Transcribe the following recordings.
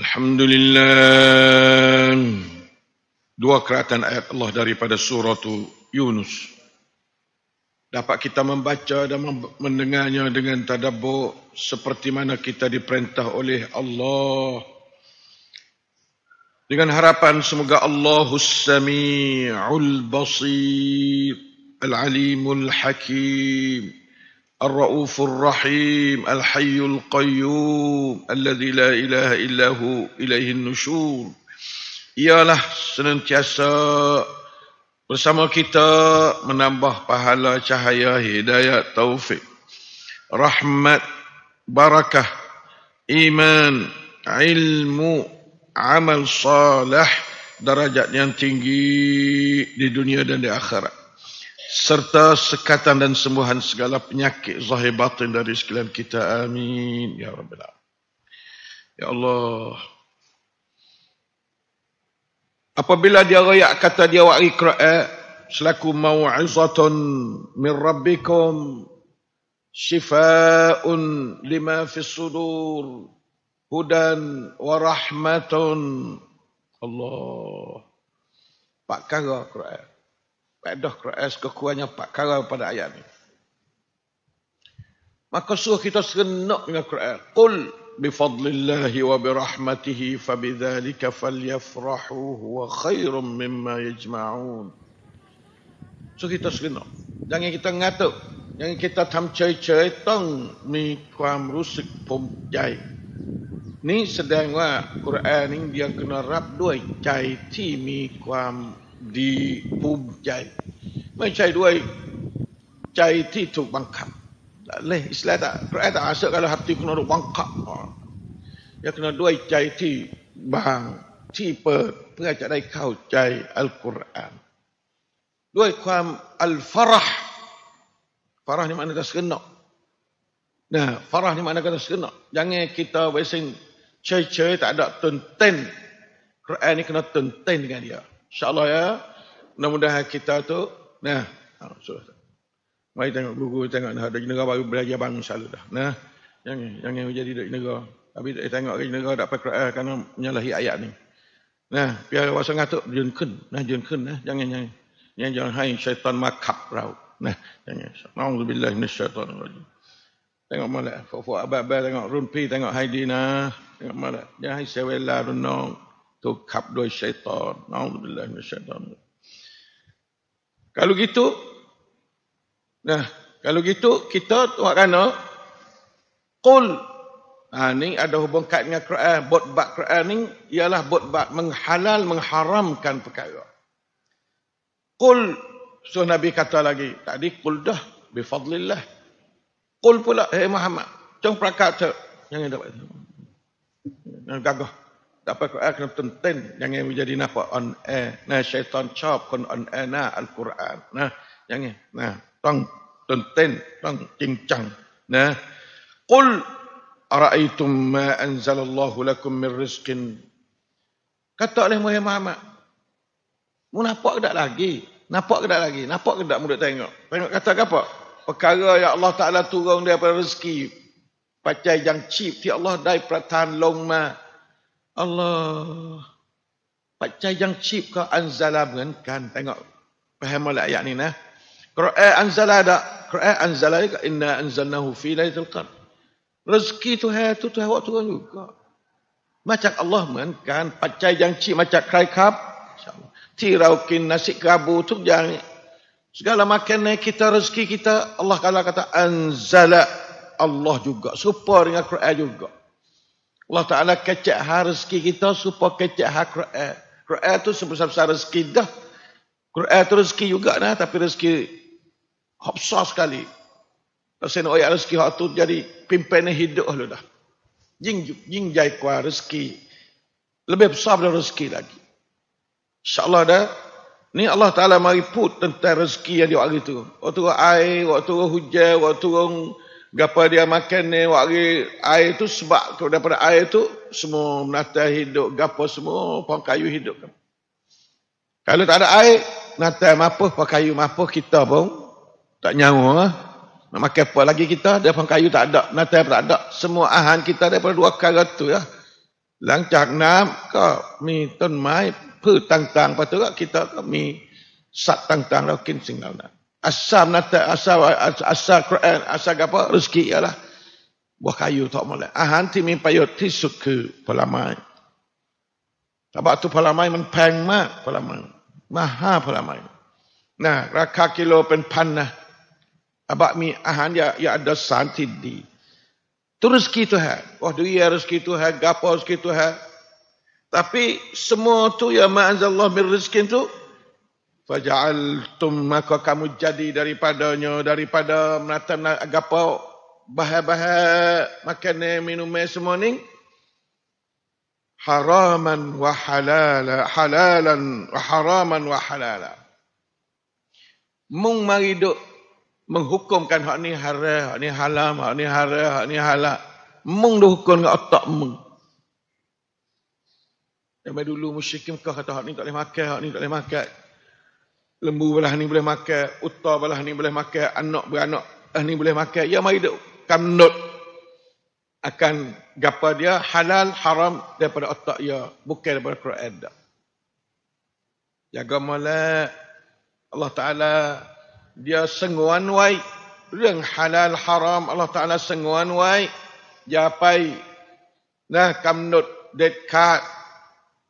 Alhamdulillah. Dua keratan ayat Allah daripada surah tu Yunus. Dapat kita membaca dan mendengarnya dengan tadabbur seperti mana kita diperintah oleh Allah. Dengan harapan semoga Allahu Sami'ul Basir Al-Alimul Hakim الرؤوف الرحيم الحي القيوم الذي لا إله إلا هو إليه النشور ialah senantiasa bersama kita menambah pahala cahaya hidayat taufik rahmat barakah iman ilmu amal salah, darajat yang tinggi di dunia dan di akhirat serta sekatan dan sembuhan segala penyakit zahir batin dari sekalian kita. Amin. Ya Rabbil Ya Allah. Apabila dia rakyat kata dia wa kera'at, selaku maw'izatun min Rabbikum, syifa'un lima fi sudur, hudan wa rahmatun. Allah. Pak kagak kera'at. Pedah keras kekuannya Pak Karal pada ayat ini. Maka suruh kita serenak dengan Quran. Qul bifadlillahi wa birahmatihi fabidhalika falyafrahu huwa khairum mimma yajma'un. So kita serenak. Jangan kita ngatuk. Jangan kita tam cai-cai tong mi kuam rusik pom jai. Ni sedang wa Quran ni dia kena rap dua cai ti mi kuam ดีภูมิใจไม่ใช่ด้วยใจที่ถูกบังคับเลยอิสลามพระอาอารยเสกอะไรครับที่คุณรูกบังคับอยากนั้นด้วยใจที่บางที่เปิดเพื่อจะได้เข้าใจอัลกุรอานด้วยความอัลฟารห์ฟารห์นี่มันก็สนอนะฟารห์นี่มันก็สนอ j a n ง a n k i ต a w ว s สิ่งเฉยๆแต่ดอกตื่นเต้นกรอาอนี่ก็ตื่นเต้นกันเดียว InsyaAllah ya. Mudah-mudahan kita tu. Nah. Ha, Surah. Mari tengok buku tengok dah. Dari negara baru belajar bangun salah dah. Nah. Yang yang yang jadi dari negara. Tapi dia tengok dari negara tak pakai Quran kerana menyalahi ayat ni. Nah. Biar wasa ngatuk. Jangan Nah. Jangan Nah. Jangan jangan. Yang jangan hai syaitan makap rau. Nah. Jangan. Na'udzubillah ni syaitan. Rajin. Tengok malak. Fuk-fuk abad-abad. Tengok rumpi, Tengok haidina. Tengok malak. Jangan hai sewelah. Runong tu khab do syaitan naudzubillah syaitan kalau gitu nah kalau gitu kita tu kena qul ha ni ada hubung kat dengan Quran bot bab Quran ni ialah bot bab menghalal mengharamkan perkara qul so nabi kata lagi tadi qul dah bi fadlillah qul pula hey eh, Muhammad cung prakat tu jangan dapat gagah tak apa Quran kena tenten jangan menjadi nafa on air nah syaitan chop kon on air nah al-Quran nah jangan nah tong tenten tong cincang nah qul araaitum ma anzalallahu lakum min rizqin kata oleh Muhammad mu nampak ke tak lagi nampak ke tak lagi nampak ke tak mudah tengok tengok kata apa perkara ya Allah Taala turun daripada rezeki pacai yang cip ti Allah dai pertahan long ma Allah. Pacai yang cip ke anzala mengenkan. Kan, tengok. Faham oleh ayat ini, nah. Quran anzala ada. Quran anzala ni inna anzalnahu fi laylatul qadr. Rezeki tu hai tu tu waktu kan juga. Macam Allah mengenkan. Pacai yang cip macam kerai kap. Tiraukin nasi kabu tu jangan Segala makan ni kita rezeki kita Allah kala kata anzala Allah juga super dengan Quran juga. Allah Ta'ala kecek hak rezeki kita supaya kecek hak Quran. Quran tu sebesar-besar rezeki dah. Quran tu rezeki juga dah tapi rezeki hapsah sekali. Rasanya oh ya rezeki hak tu jadi pimpinan hidup lu lah dah. Jing, jing jai kuah rezeki. Lebih besar daripada rezeki lagi. InsyaAllah dah. Ni Allah Ta'ala mari tentang rezeki yang di waktu itu. Waktu air, waktu hujan, waktu Gapa dia makan ni wakil air tu sebab daripada air tu semua nata hidup. Gapa semua pang kayu hidup. Kalau tak ada air, nata mapuh, pang kayu mapuh kita pun tak nyawa. Lah. Nak makan apa lagi kita, dia pang kayu tak ada. nata pun tak ada. Semua ahan kita daripada dua kali tu lah. Ya. Langcak nam, kau mi ton mai, pu tang tang, patut kita kau mi sat tang tang, kau kin singgal nak asal nata asal asal Quran asal apa rezeki ialah buah kayu tak boleh ah hanti min payo tisuk ke palamai sebab tu palamai men peng mah pelamai maha pelamai nah raka kilo pen panah abak mi ahan ah, ya ya ada santi di tu rezeki tu ha oh duit ya rezeki tu ha gapo rezeki tu ha tapi semua tu ya ma'azallah min rezeki tu Faja'altum maka kamu jadi daripadanya, daripada mata agapa bahaya-bahaya makan minum es morning. Haraman wa halalan wa haraman wa Mung mari duk menghukumkan hak ni haram, hak ni halam, hak ni haram, hak ni halal. Mung duk hukum dengan otak mung. Sampai dulu musyrik kau kata hak ni tak boleh makan, hak ni tak boleh makan lembu belah ni boleh makan, uta belah ni boleh makan, anak beranak eh, ni boleh makan. Ya mai duk kanut akan gapa dia halal haram daripada otak ya, bukan daripada Quran dah. Jaga ya, malak Allah Ta'ala dia sengguan wai Reng halal haram Allah Ta'ala sengguan wai Japai Nah kamnut dead card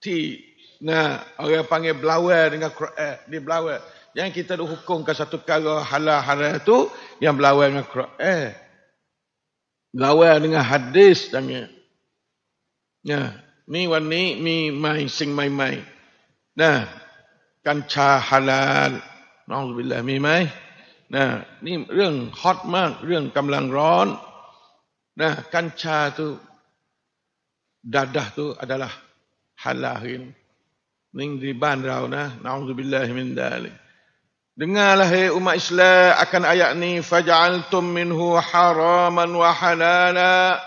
Ti Nah, orang panggil belawar dengan Quran, dia belawar. Yang kita dah hukumkan satu perkara halal-halal tu yang belawar dengan Quran. Belawar dengan hadis namanya. Nah, ni wan ni mi mai sing mai mai. Nah, kancha halal. Nauzubillah mi mai. Nah, ni reng hot mak, reng kamlang ron. Nah, kancha tu, dadah tu adalah halal ini. Ini di bandrau nah. Na'udzubillah min dalik. Dengarlah hai umat Islam akan ayat ni. Faja'altum minhu haraman wa halala.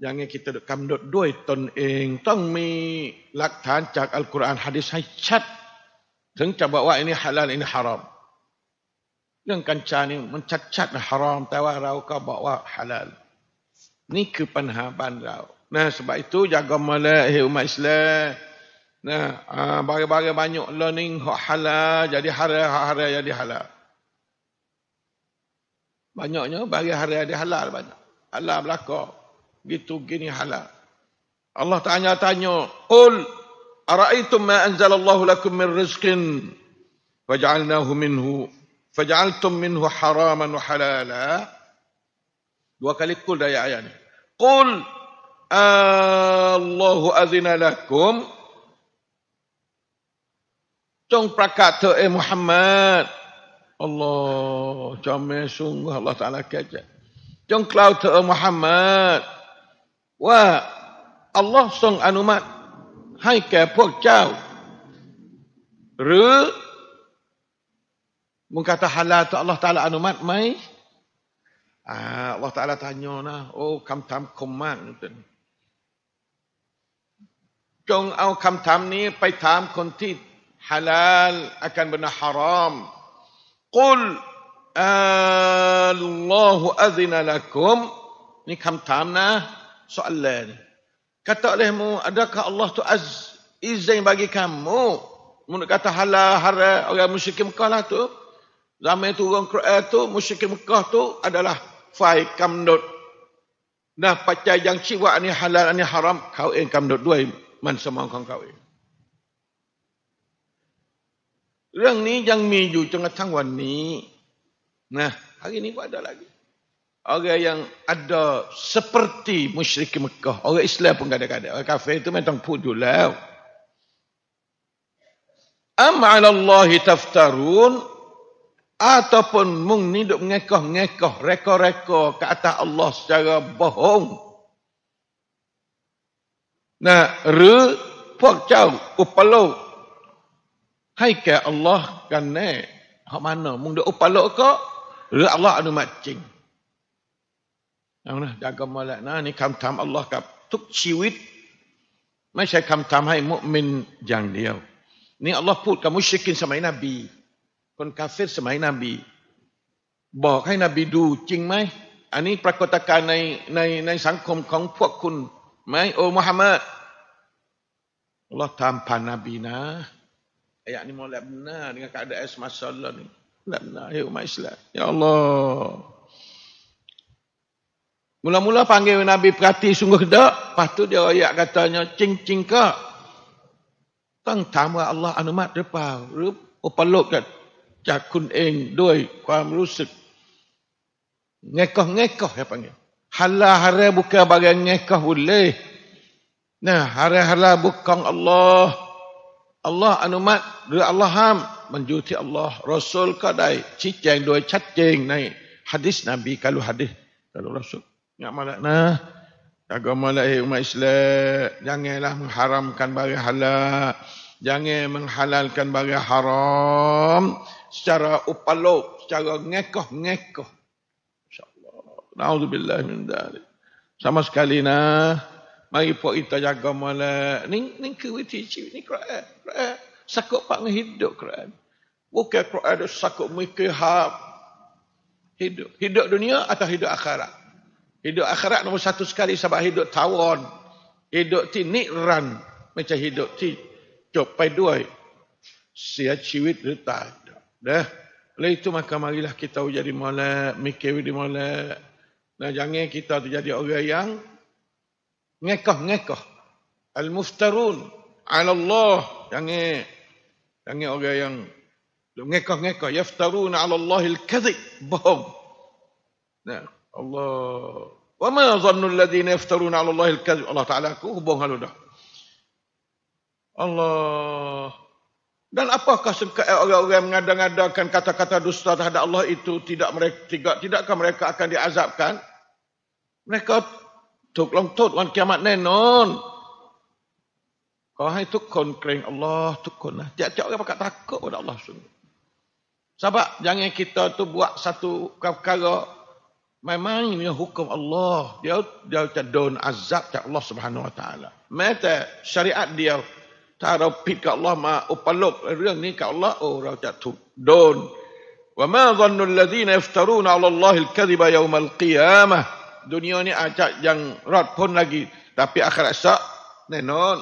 Jangan kita dekam dot dua ton ing. Tong mi lak tancak Al-Quran hadis hai chat Teng cabak ini halal ini haram. Yang kanca ni mencacat lah haram. Tawar rau kau bawa halal. Ni kepanhaban rau. Nah sebab itu jaga malah hai umat Islam. Nah, ah, bagi-bagi banyak learning hak halal jadi haram, hak haram jadi halal. Banyaknya bagi haram jadi halal banyak. Allah belaka. Gitu gini halal. Allah tanya-tanya, "Qul ara'aytum ma anzalallahu lakum min rizqin fajalnahu minhu faj'altum minhu haraman wa halala?" Dua kali qul dari ayat ini. Qul Allahu azina lakum จงประกาศเถอเอมุฮัมมัด อัลลอฮ์จอมเมสุงอัลลอฮ์ตาลาแก่ใจจงกล่าวเถอะมุฮัมมัดว่าอัลลอฮ์ทรงอนุมัติให้แก่พวกเจ้า หรือ m e กตาฮ t า h a l a ลล u Allah Taala anumat mai ah a ล l a h t a a l า t ย n y นนะโอ้คำถามคมมากน่นจงเอาคำถามนี้ไปถามคนที่ halal akan benda haram. Qul Allahu azina lakum. Ni kamtam nah soalan Kata olehmu, adakah Allah tu az izin bagi kamu? Mereka kata halal, haram, orang musyrik Mekah lah tu. Zaman tu orang Quran tu, musyrik Mekah tu adalah fai kamdut. Nah, pacar yang siwa ni halal, ni haram, kau ingin kamdut dua mana semua orang kau ingin. เรื่องนี้ยังมีอยู่จนกระทั่งวันนี้นะฮารินี้ก็ได้ lagi orang yang ada seperti musyrik Mekah orang Islam pun kadang ada. orang kafir itu memang pun dulu eh? Lah. am ala Allah taftarun ataupun mung niduk mengekoh-ngekoh rekor-rekor ke atas Allah secara bohong nah re pok cau ให้แก่อัลลอฮ์กันแน่เขามันเนาะมึงเดือุปาโลก็หรืออัลลอฮ์อนุมัติจริงเอานะจากกมาแล้วนะ นี่คำถามอัลลอฮ์กับทุกชีวิต ไม่ใช่คำถามให้มุมินอย่างเดียวนี่อัลลอฮ์พูดกับมุชกินสมัยนบีคนกาเฟตสมัยนบีบอกให้นบีดู จริงไหมอันนี้ปรากฏการณ์ในในในสังคมของพวกคุณไหมโอ้มุฮัมมัดอัลลอฮ์ทำผ่านนบีนะ Ayat ni mula benar dengan keadaan semasa Allah ni. Mula benar, ya umat Islam. Ya Allah. Mula-mula panggil Nabi perhati sungguh kedak. Lepas tu dia ayat katanya, cing-cing ke. Tang tamu Allah anumat depan. Rup, upalok kat. Cakun ing, doi, kuam rusuk. Ngekoh-ngekoh dia panggil. Halah-halah buka bagian ngekoh boleh. Nah, hari-hari bukan Allah. Allah อนุมัติหรืออัลลอฮ์ห้ามมันอยู่ที่อัลลอฮ์รอซูลก็ได้ชี้แจงโดยชัดเจนในฮะดิษนบีกาลูฮะดิษกาลูรอซูลอย่ามาละนะอย่ามาละเอุมาอิสลามอย่างไงล่ะมึงฮารามกันบางฮัลลาอย่างไงมึงฮาลาลกันบางฮารอม secara upalo, secara ngekoh ngekoh. Insyaallah. Nauzubillah min dalik. Sama sekali nah. Mari puak kita jaga malam. Ni ni ke witi cip ni Quran. Quran. Sakut pak ngehidup Quran. Bukan Quran ada sakut mikir hab. Hidup. Hidup dunia atau hidup akhirat. Hidup akhirat nombor satu sekali sebab hidup tawon. Hidup ti nikran. Macam hidup ti. pai dua. Sia ciwit reta. Dah. Oleh itu maka marilah kita jadi malak. Mikir di malak. Nah jangan kita jadi orang yang ngekoh-ngekoh. Al-muftarun ala Allah. Yang yang ni orang yang ngekoh-ngekoh. Yaftaruna ala Allah al-kazik. Bohong. Nah, Allah. Wa ma zannu alladhina yaftaruna ala Allah al-kazik. Allah Ta'ala aku hubung halu dah. Allah. Dan apakah sekat orang-orang mengada-ngadakan kata-kata dusta terhadap Allah itu tidak mereka tidakkah mereka akan diazabkan? Mereka ถูกลงโทษวันกิยามะแน่นอนขอให้ทุกคนเกรงอัลลอฮ์ทุกคนนะจะเจาะกับกระตักก็อัลลอฮ์สุนสับยังไงคิดตัวบวกสัตว์กับกะโรไม่ไม่มีฮุกมอัลลอฮ์เดี๋ยวเดี๋ยวจะโดนอาซับจากอัลลอฮ์ سبحانه และ تعالى แม้แต่ชริอะห์เดียวถ้าเราผิดกับอัลลอฮ์มาอุปโลกเรื่องนี้กับอัลลอฮ์โอ้เราจะถูกโดนว่ามาซันนุลลดีนอัฟตารูนอัลลอฮิลกะดิบะยอมัลกิยามะห์ dunia ni ajak yang rot pun lagi. Tapi akhirat syak, nenon.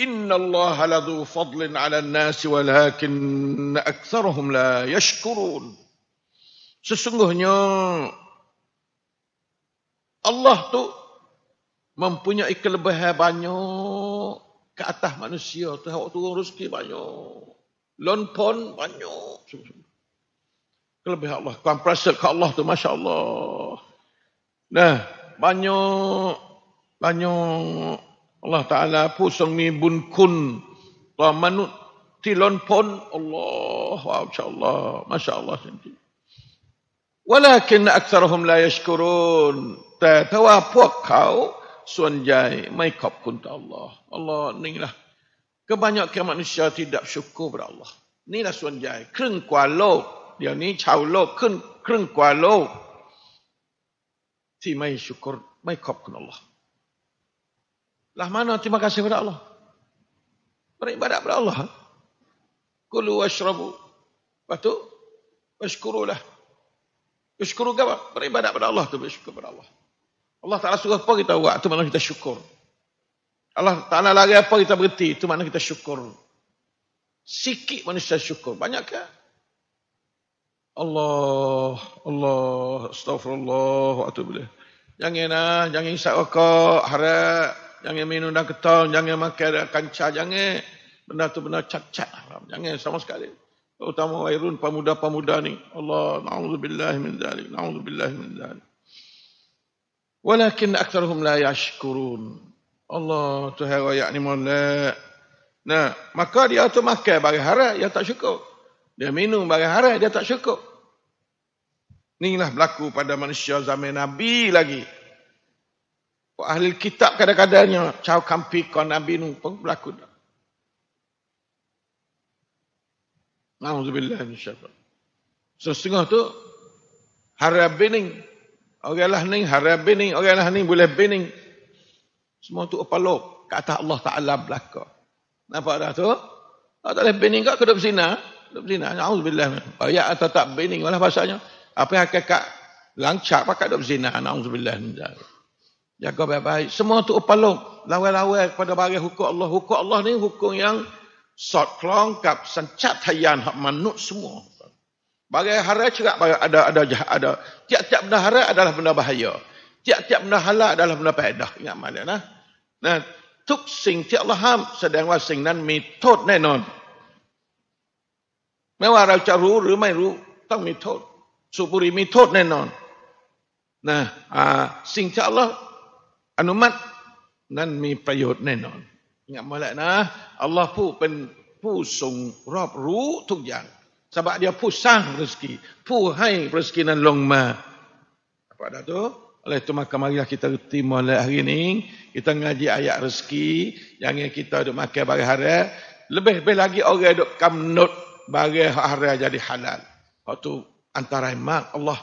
Inna Allah ladhu fadlin ala nas walakin aksaruhum la yashkurun. Sesungguhnya Allah tu mempunyai kelebihan banyak ke atas manusia. Tuhan turun rezeki banyak. lonpon banyak. Semua kelebihan Allah. Compressor ke Allah tu, Masya Allah. Nah, banyak, banyak Allah Ta'ala pusung mi bun kun wa manut tilon pon Allah, Masya Allah, Masya Allah. Walakin aksaruhum la yashkurun. Tetapi puak kau, suanjai, mai kop kun ta Allah. Allah, lah. Kebanyakan manusia tidak syukur kepada Allah. Inilah suanjai. Kering kuala. เดี๋ยวนี้ชาวโลกขึ้นครึ่งกว่าโลกที่ไม่ชุกรไม่ขอบคุณ lah Allah ละมานอที่มากาศิบระ Allah ปริบาระระ Allah กุลูอัชรบุปัตุอัชกรุละอัชกรุกับปริบาระระ Allah ตัวอัชกรุระ Allah Allah Taala suruh apa kita buat tu mana kita syukur Allah Taala lagi apa kita berhenti tu mana kita syukur sikit manusia syukur banyak ke Allah, Allah, astagfirullah, waktu boleh. Jangan lah, jangan isap rokok, harap, jangan minum dan ketong, jangan makan dan kancah, jangan. Benda tu benda cacat, jangan sama sekali. Terutama wairun pemuda-pemuda ni. Allah, na'udzubillah min zalik, na'udzubillah min zalik. Walakin aktarhum la yashkurun. Allah, Tuhan wa ya'ni mullah. Nah, maka dia tu makan bagi harap, dia tak syukur. Dia minum bagi harap, dia tak syukur. Inilah berlaku pada manusia zaman Nabi lagi. Ahli kitab kadang-kadangnya cau kampi kon Nabi nu pun berlaku. Alhamdulillah insyaAllah. Setengah tu harap bening. Oranglah ni harap bening. Oranglah ni boleh bening. Semua tu apa upalo. Kata Allah Ta'ala belakang. Nampak dah tu? Kalau tak boleh bening kau, kau duduk bersinah. Duduk bersinah. Alhamdulillah. Ayat atau tak bening. Malah pasalnya. Apa yang akan kak lancar pakak dok zina naudzubillah min zalik. Jaga baik-baik. Semua tu upalung. Lawai-lawai kepada barang hukum Allah. Hukum Allah ni hukum yang sot kelongkap, sancat hayan hak manut semua. Bagai hara cerak ada ada ada, ada. tiap-tiap benda hara adalah benda bahaya. Tiap-tiap benda halal adalah benda faedah. Ingat malam nah. Nah, tuk sing ti Allah ham sedang wasing nan metod nai non. Mewah rau caru, rumai ru, tang metod. สุบุรีมีโทษแน่นอนนะอ่าสิ่งที่อัลลอฮ์อนุมัตินั้นมีประโยชน์แน่นอนงั้นมาแล้วนะอัลลอฮ์ผู้เป็นผู้ทรงรอบรู้ทุกอย่างสบะเดียวผู้สร้างรสกีผู้ให้รสกีนั้นลงมาพระดาทุอะไรทุมากมาลิลากิตาอุติมอลเลฮารินิงกิตางาจีอายะรสกีอย่างเงี้ยกิตาดุมากะบาเกฮาร์เรลเบเบลากิโอเกดุกำหนดบาเกฮาร์เรจัดิฮัลลัลฮะทุอันตรายมากอัลลอฮ์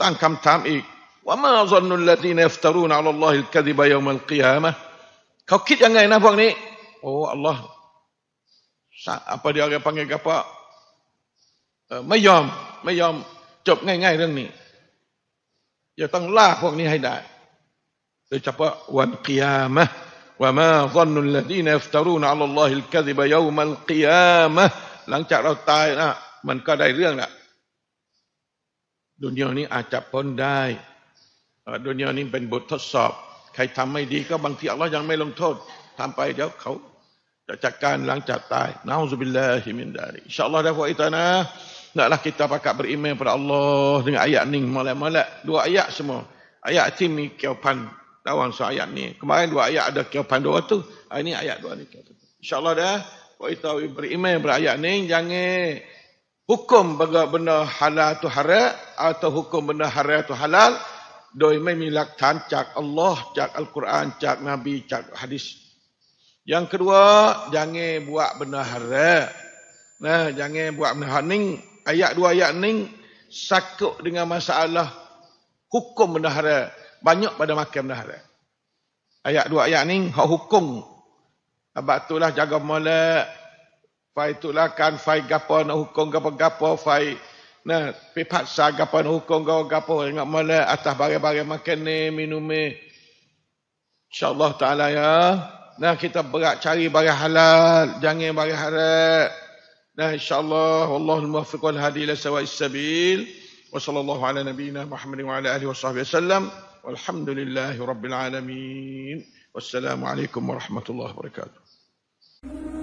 ตั้งคำถามอีกว่ามาซันนุลลตีนฟตารูนอัลลอฮิลกดิบะยามัลกิยามะเขาคิดยังไงนะ พวกนี้โอ้อัลลอฮ์ a ป a dia o r a ั g panggil apa ไม่ยอมไม่ยอมจบง่าย ๆ เรื่องนี้ยจะต้องล่าพวกนี้ให้ได้โดยเฉพาะวันกิยามะว่ามาซันนุลลตีนฟตารูนอัลลอฮิลกดิบะยามัลกิยามะหลังจากเราตายนะมันก็ได้เรื่องละดุนยานี้อาจจะพ้นได้ดุนยานี้เป็นบททดสอบใครทําไม่ดีก็บางทีอัลลอฮ์ยังไม่ลงโทษทําไปเดี๋ยวเขาจะจัดการหลังจากตายนะอุบิลลาฮิมินดาริอินชาอัลลอฮ์ดะฮูอิตานะนั่นแหละคิดว่าการบริมีพระอัลลอฮ์ดึงอายะนิ่งมาแล้วมาแล้วดูอายะทั้งหมดอายะที่มีเกี่ยวพันระหว่างสองอายะนี้คือหมดว่าอายะอันเกี่ยวพันดัวตัวอันนี้อายะดัวนี้อินชาอัลลอฮ์ดะฮูอิตาวิบริมีพระอายะนิ่งยังไง hukum baga benda halal tu haram atau hukum benda haram tu halal doi mai milak tan cak Allah cak al-Quran cak nabi cak hadis yang kedua jangan buat benda haram nah jangan buat benda haning ayat dua ayat ning sakut dengan masalah hukum benda haram banyak pada makan benda haram ayat dua ayat ning hukum abatulah jaga molek Fai tulakan, fai gapo nak hukum gapo-gapo, fai na pepaksa gapo nak hukum gapo-gapo. Ingat mana atas barang-barang makan ni, minum ni. InsyaAllah ta'ala ya. na kita berat cari barang halal, jangan barang haram. na insyaAllah, Wallahul muwafiq wal hadil sawa'i sabil. Wa sallallahu ala nabiyina Muhammad wa ala alihi wa sahbihi sallam. Walhamdulillahi rabbil alamin. Wassalamualaikum warahmatullahi wabarakatuh.